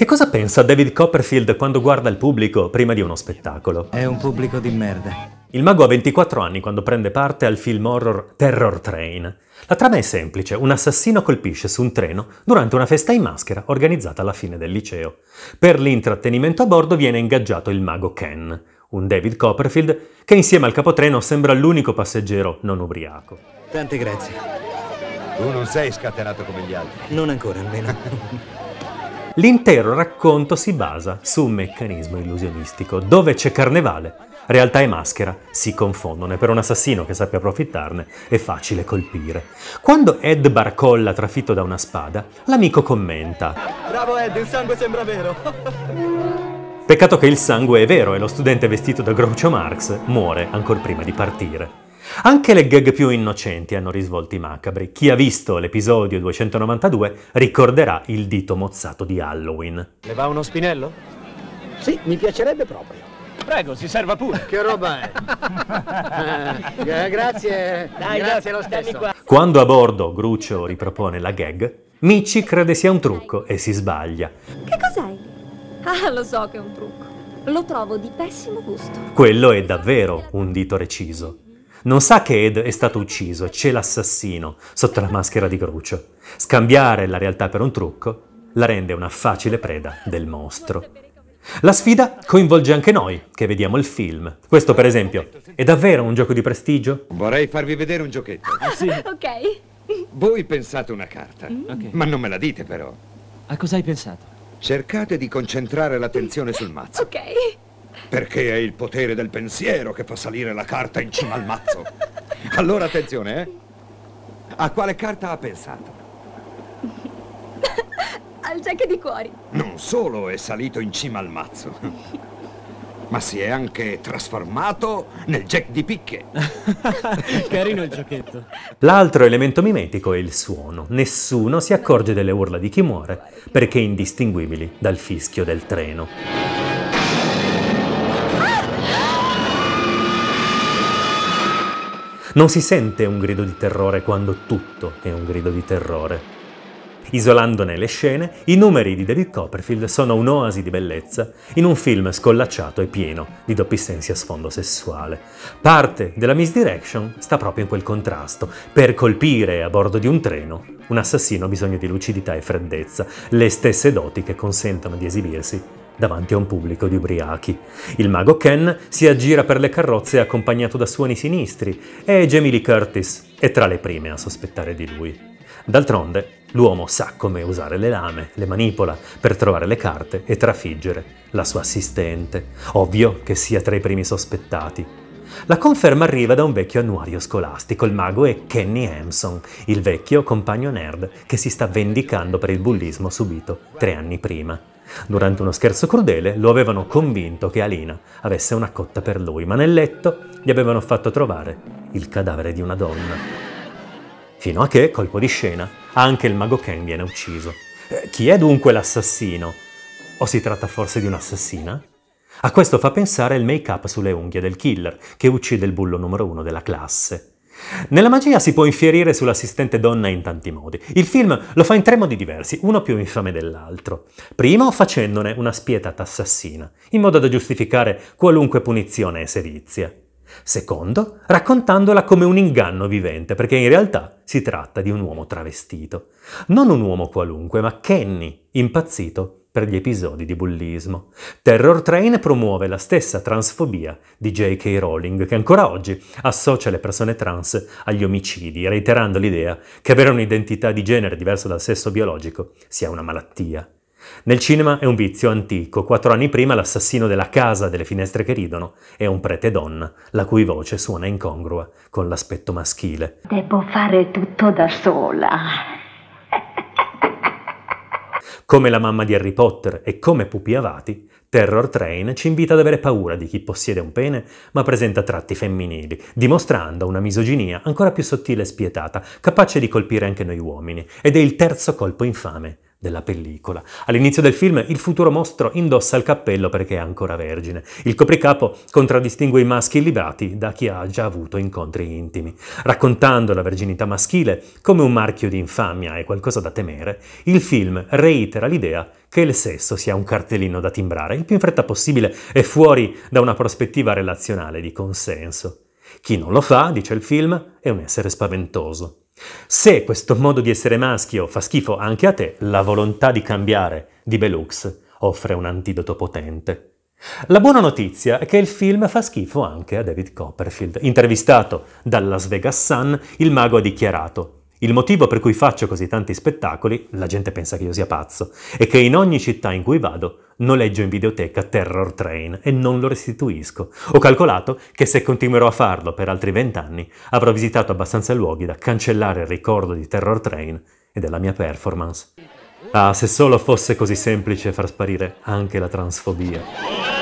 Che cosa pensa David Copperfield quando guarda il pubblico prima di uno spettacolo? È un pubblico di merda. Il mago ha 24 anni quando prende parte al film horror Terror Train. La trama è semplice, un assassino colpisce su un treno durante una festa in maschera organizzata alla fine del liceo. Per l'intrattenimento a bordo viene ingaggiato il mago Ken, un David Copperfield che insieme al capotreno sembra l'unico passeggero non ubriaco. Tante grazie. Tu non sei scatenato come gli altri. Non ancora, almeno. L'intero racconto si basa su un meccanismo illusionistico, dove c'è carnevale, realtà e maschera si confondono e per un assassino che sappia approfittarne è facile colpire. Quando Ed barcolla trafitto da una spada, l'amico commenta Bravo Ed, il sangue sembra vero! Peccato che il sangue è vero e lo studente vestito da Groucho Marx muore ancora prima di partire. Anche le gag più innocenti hanno risvolti macabri. Chi ha visto l'episodio 292 ricorderà il dito mozzato di Halloween. Le va uno spinello? Sì, mi piacerebbe proprio. Prego, si serva pure. Che roba è? eh, grazie, Dai, grazie lo stesso. Quando a bordo Gruccio ripropone la gag, Michi crede sia un trucco e si sbaglia. Che cos'hai? Ah, lo so che è un trucco. Lo trovo di pessimo gusto. Quello è davvero un dito reciso. Non sa che Ed è stato ucciso, e c'è l'assassino, sotto la maschera di Crucio. Scambiare la realtà per un trucco la rende una facile preda del mostro. La sfida coinvolge anche noi, che vediamo il film. Questo, per esempio, è davvero un gioco di prestigio? Vorrei farvi vedere un giochetto. Ah, sì. Ok. Voi pensate una carta, mm. okay. ma non me la dite però. A cosa hai pensato? Cercate di concentrare l'attenzione sul mazzo. Ok. Perché è il potere del pensiero che fa salire la carta in cima al mazzo. Allora attenzione, eh? A quale carta ha pensato? Al jack di cuori. Non solo è salito in cima al mazzo, ma si è anche trasformato nel jack di picche. Carino il giochetto. L'altro elemento mimetico è il suono. Nessuno si accorge delle urla di chi muore, perché indistinguibili dal fischio del treno. Non si sente un grido di terrore quando tutto è un grido di terrore. Isolandone le scene, i numeri di David Copperfield sono un'oasi di bellezza in un film scollacciato e pieno di doppi sensi a sfondo sessuale. Parte della misdirection sta proprio in quel contrasto. Per colpire a bordo di un treno, un assassino ha bisogno di lucidità e freddezza, le stesse doti che consentono di esibirsi davanti a un pubblico di ubriachi. Il mago Ken si aggira per le carrozze accompagnato da suoni sinistri e Jamie Lee Curtis è tra le prime a sospettare di lui. D'altronde, l'uomo sa come usare le lame, le manipola, per trovare le carte e trafiggere la sua assistente. Ovvio che sia tra i primi sospettati. La conferma arriva da un vecchio annuario scolastico, il mago è Kenny Hampson, il vecchio compagno nerd che si sta vendicando per il bullismo subito tre anni prima. Durante uno scherzo crudele lo avevano convinto che Alina avesse una cotta per lui, ma nel letto gli avevano fatto trovare il cadavere di una donna. Fino a che, colpo di scena, anche il mago Ken viene ucciso. Eh, chi è dunque l'assassino? O si tratta forse di un'assassina? A questo fa pensare il make-up sulle unghie del killer, che uccide il bullo numero uno della classe. Nella magia si può infierire sull'assistente donna in tanti modi. Il film lo fa in tre modi diversi, uno più infame dell'altro. Primo, facendone una spietata assassina, in modo da giustificare qualunque punizione e sevizia. Secondo, raccontandola come un inganno vivente, perché in realtà si tratta di un uomo travestito. Non un uomo qualunque, ma Kenny, impazzito per gli episodi di bullismo. Terror Train promuove la stessa transfobia di J.K. Rowling, che ancora oggi associa le persone trans agli omicidi, reiterando l'idea che avere un'identità di genere diversa dal sesso biologico sia una malattia. Nel cinema è un vizio antico. Quattro anni prima l'assassino della casa delle finestre che ridono è un prete donna, la cui voce suona incongrua con l'aspetto maschile. Devo fare tutto da sola. Come la mamma di Harry Potter e come Pupi Avati, Terror Train ci invita ad avere paura di chi possiede un pene ma presenta tratti femminili, dimostrando una misoginia ancora più sottile e spietata, capace di colpire anche noi uomini, ed è il terzo colpo infame della pellicola. All'inizio del film il futuro mostro indossa il cappello perché è ancora vergine. Il copricapo contraddistingue i maschi librati da chi ha già avuto incontri intimi. Raccontando la verginità maschile come un marchio di infamia e qualcosa da temere, il film reitera l'idea che il sesso sia un cartellino da timbrare il più in fretta possibile e fuori da una prospettiva relazionale di consenso. Chi non lo fa, dice il film, è un essere spaventoso. Se questo modo di essere maschio fa schifo anche a te, la volontà di cambiare di Belux offre un antidoto potente. La buona notizia è che il film fa schifo anche a David Copperfield. Intervistato dalla Las Vegas Sun, il mago ha dichiarato il motivo per cui faccio così tanti spettacoli, la gente pensa che io sia pazzo, è che in ogni città in cui vado noleggio in videoteca Terror Train e non lo restituisco. Ho calcolato che se continuerò a farlo per altri vent'anni avrò visitato abbastanza luoghi da cancellare il ricordo di Terror Train e della mia performance. Ah, se solo fosse così semplice far sparire anche la transfobia.